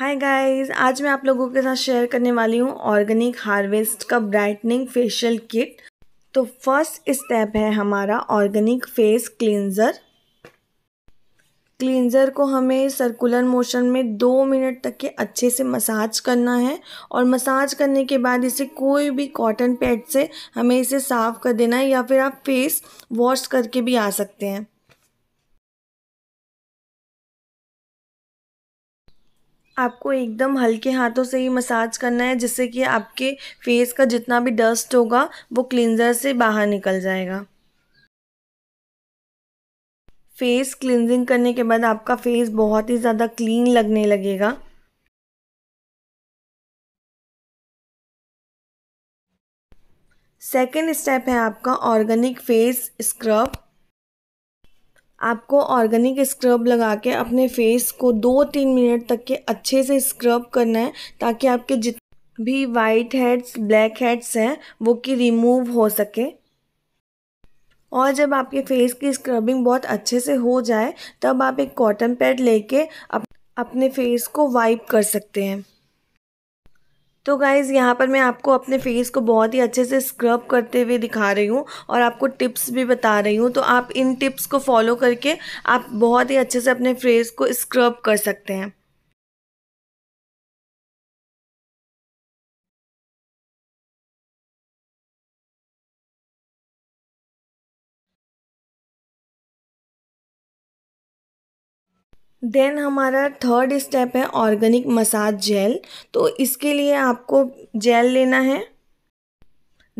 hi guys आज मैं आप लोगों के साथ शेयर करने वाली हूँ ऑर्गेनिक हार्वेस्ट का ब्राइटनिंग फेशियल किट तो फर्स्ट स्टेप है हमारा ऑर्गेनिक फेस क्लिनज़र क्लिनज़र को हमें सर्कुलर मोशन में दो मिनट तक के अच्छे से मसाज करना है और मसाज करने के बाद इसे कोई भी कॉटन पैड से हमें इसे साफ़ कर देना है या फिर आप फेस वॉश करके भी आ सकते हैं आपको एकदम हल्के हाथों से ही मसाज करना है जिससे कि आपके फेस का जितना भी डस्ट होगा वो क्लिनज़र से बाहर निकल जाएगा फेस क्लिनजिंग करने के बाद आपका फेस बहुत ही ज़्यादा क्लीन लगने लगेगा सेकेंड स्टेप है आपका ऑर्गेनिक फेस स्क्रब आपको ऑर्गेनिक स्क्रब लगा के अपने फेस को दो तीन मिनट तक के अच्छे से स्क्रब करना है ताकि आपके जित भी वाइट हेड्स ब्लैक हेड्स हैं वो कि रिमूव हो सके और जब आपके फेस की स्क्रबिंग बहुत अच्छे से हो जाए तब आप एक कॉटन पैड लेके अपने फेस को वाइप कर सकते हैं तो गाइज़ यहाँ पर मैं आपको अपने फेस को बहुत ही अच्छे से स्क्रब करते हुए दिखा रही हूँ और आपको टिप्स भी बता रही हूँ तो आप इन टिप्स को फॉलो करके आप बहुत ही अच्छे से अपने फेस को स्क्रब कर सकते हैं देन हमारा थर्ड स्टेप है ऑर्गेनिक मसाज जेल तो इसके लिए आपको जेल लेना है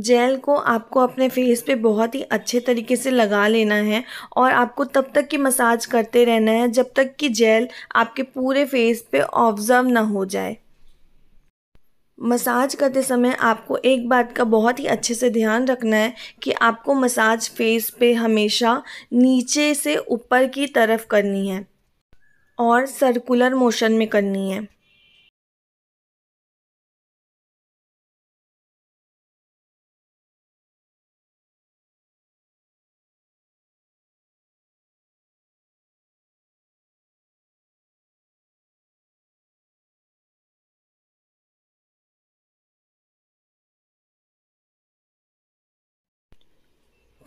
जेल को आपको अपने फेस पे बहुत ही अच्छे तरीके से लगा लेना है और आपको तब तक की मसाज करते रहना है जब तक कि जेल आपके पूरे फेस पे ऑब्जर्व ना हो जाए मसाज करते समय आपको एक बात का बहुत ही अच्छे से ध्यान रखना है कि आपको मसाज फेस पे हमेशा नीचे से ऊपर की तरफ करनी है और सर्कुलर मोशन में करनी है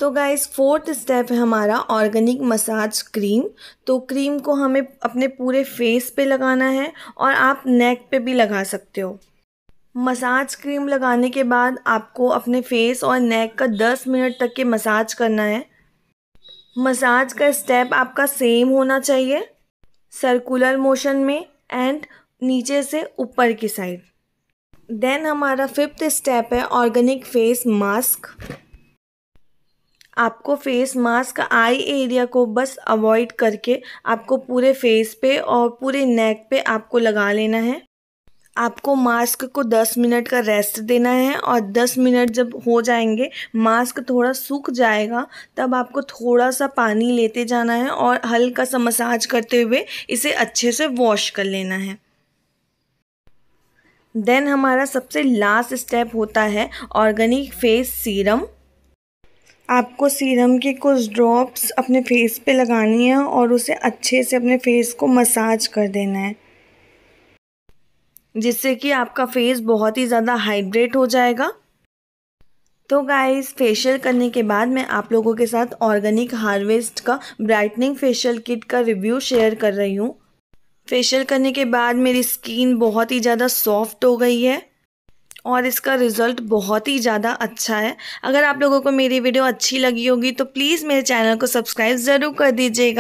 तो गाइस फोर्थ स्टेप है हमारा ऑर्गेनिक मसाज क्रीम तो क्रीम को हमें अपने पूरे फेस पे लगाना है और आप नेक पे भी लगा सकते हो मसाज क्रीम लगाने के बाद आपको अपने फेस और नेक का 10 मिनट तक के मसाज करना है मसाज का स्टेप आपका सेम होना चाहिए सर्कुलर मोशन में एंड नीचे से ऊपर की साइड देन हमारा फिफ्थ स्टेप है ऑर्गेनिक फेस मास्क आपको फेस मास्क आई एरिया को बस अवॉइड करके आपको पूरे फेस पे और पूरे नेक पे आपको लगा लेना है आपको मास्क को 10 मिनट का रेस्ट देना है और 10 मिनट जब हो जाएंगे मास्क थोड़ा सूख जाएगा तब आपको थोड़ा सा पानी लेते जाना है और हल्का सा मसाज करते हुए इसे अच्छे से वॉश कर लेना है देन हमारा सबसे लास्ट स्टेप होता है ऑर्गेनिक फेस सीरम आपको सीरम की कुछ ड्रॉप्स अपने फेस पे लगानी है और उसे अच्छे से अपने फेस को मसाज कर देना है जिससे कि आपका फेस बहुत ही ज़्यादा हाइड्रेट हो जाएगा तो गाइस फेशियल करने के बाद मैं आप लोगों के साथ ऑर्गेनिक हार्वेस्ट का ब्राइटनिंग फेशियल किट का रिव्यू शेयर कर रही हूँ फेशियल करने के बाद मेरी स्किन बहुत ही ज़्यादा सॉफ्ट हो गई है और इसका रिज़ल्ट बहुत ही ज़्यादा अच्छा है अगर आप लोगों को मेरी वीडियो अच्छी लगी होगी तो प्लीज़ मेरे चैनल को सब्सक्राइब ज़रूर कर दीजिएगा